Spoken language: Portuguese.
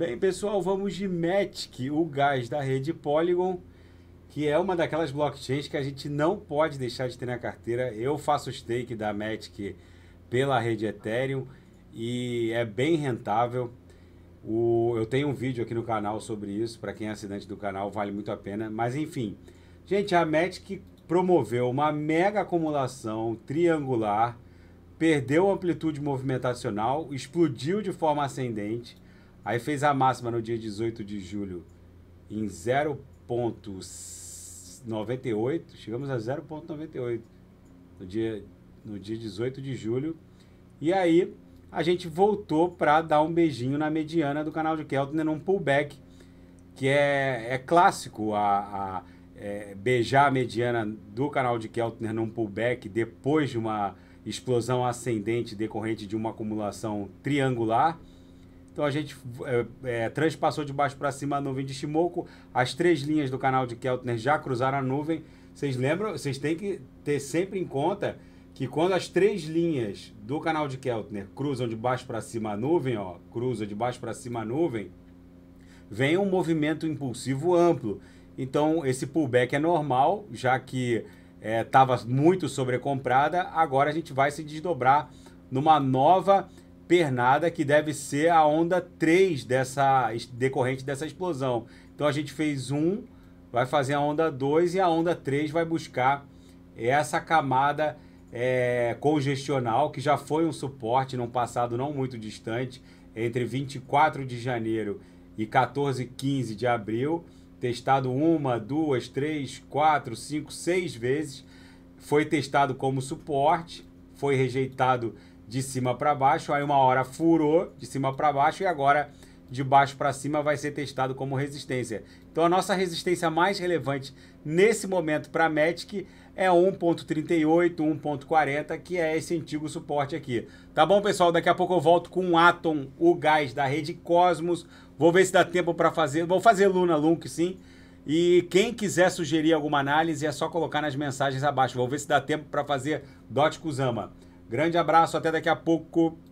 Bem, pessoal, vamos de Matic, o gás da rede Polygon, que é uma daquelas blockchains que a gente não pode deixar de ter na carteira. Eu faço stake da Matic pela rede Ethereum e é bem rentável. O, eu tenho um vídeo aqui no canal sobre isso, para quem é assinante do canal, vale muito a pena. Mas enfim, gente, a Matic promoveu uma mega acumulação triangular, perdeu amplitude movimentacional, explodiu de forma ascendente Aí fez a máxima no dia 18 de julho em 0,98. Chegamos a 0,98 no dia, no dia 18 de julho. E aí a gente voltou para dar um beijinho na mediana do canal de Keltner num pullback, que é, é clássico a, a é, beijar a mediana do canal de Keltner num pullback depois de uma explosão ascendente decorrente de uma acumulação triangular. Então a gente é, é, transpassou de baixo para cima a nuvem de Shimoku. As três linhas do canal de Keltner já cruzaram a nuvem. Vocês lembram? Vocês têm que ter sempre em conta que quando as três linhas do canal de Keltner cruzam de baixo para cima a nuvem, ó, cruza de baixo para cima a nuvem, vem um movimento impulsivo amplo. Então esse pullback é normal, já que estava é, muito sobrecomprada. Agora a gente vai se desdobrar numa nova pernada, que deve ser a onda 3 dessa, decorrente dessa explosão. Então a gente fez um, vai fazer a onda 2 e a onda 3 vai buscar essa camada é, congestional, que já foi um suporte num passado não muito distante, entre 24 de janeiro e 14 e 15 de abril, testado uma, duas, três, quatro, cinco, seis vezes, foi testado como suporte, foi rejeitado de cima para baixo, aí uma hora furou de cima para baixo e agora de baixo para cima vai ser testado como resistência. Então a nossa resistência mais relevante nesse momento para Matic é 1.38, 1.40, que é esse antigo suporte aqui. Tá bom, pessoal? Daqui a pouco eu volto com o Atom, o gás da rede Cosmos. Vou ver se dá tempo para fazer. Vou fazer Luna Lunk, sim. E quem quiser sugerir alguma análise é só colocar nas mensagens abaixo. Vou ver se dá tempo para fazer Dot Kusama. Grande abraço, até daqui a pouco.